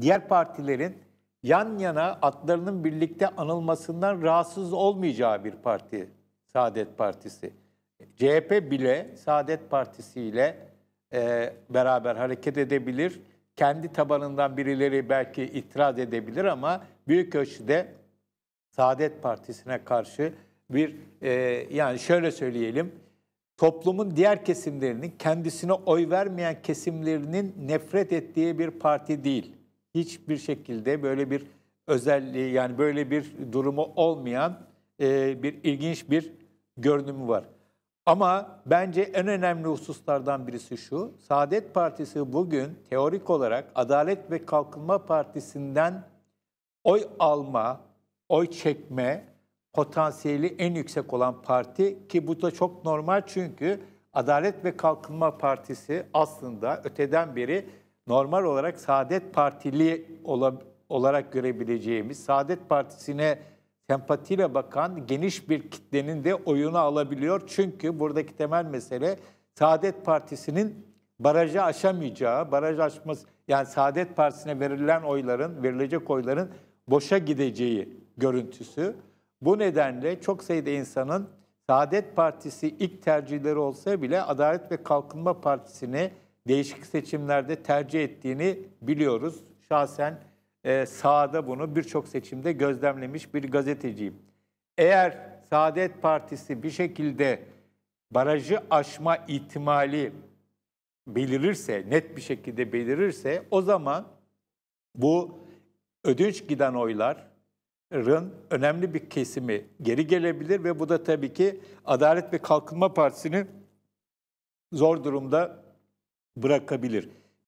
diğer partilerin yan yana adlarının birlikte anılmasından rahatsız olmayacağı bir parti Saadet Partisi. CHP bile Saadet Partisi ile e, beraber hareket edebilir. Kendi tabanından birileri belki itiraz edebilir ama büyük ölçüde Saadet Partisi'ne karşı bir e, yani şöyle söyleyelim toplumun diğer kesimlerinin kendisine oy vermeyen kesimlerinin nefret ettiği bir parti değil hiçbir şekilde böyle bir özelliği yani böyle bir durumu olmayan e, bir ilginç bir görünümü var. Ama bence en önemli hususlardan birisi şu. Saadet Partisi bugün teorik olarak Adalet ve Kalkınma Partisi'nden oy alma, oy çekme potansiyeli en yüksek olan parti ki bu da çok normal çünkü Adalet ve Kalkınma Partisi aslında öteden beri normal olarak Saadet Partili olarak görebileceğimiz, Saadet Partisi'ne sempatiyle bakan geniş bir kitlenin de oyunu alabiliyor. Çünkü buradaki temel mesele Saadet Partisi'nin barajı aşamayacağı, baraj aşması yani Saadet Partisi'ne verilen oyların, verilecek oyların boşa gideceği görüntüsü. Bu nedenle çok sayıda insanın Saadet Partisi ilk tercihleri olsa bile Adalet ve Kalkınma Partisi'ni değişik seçimlerde tercih ettiğini biliyoruz. Şahsen e, sahada bunu birçok seçimde gözlemlemiş bir gazeteciyim. Eğer Saadet Partisi bir şekilde barajı aşma ihtimali belirirse, net bir şekilde belirirse o zaman bu ödünç giden oyların önemli bir kesimi geri gelebilir ve bu da tabii ki Adalet ve Kalkınma Partisi'nin zor durumda bırakabilir.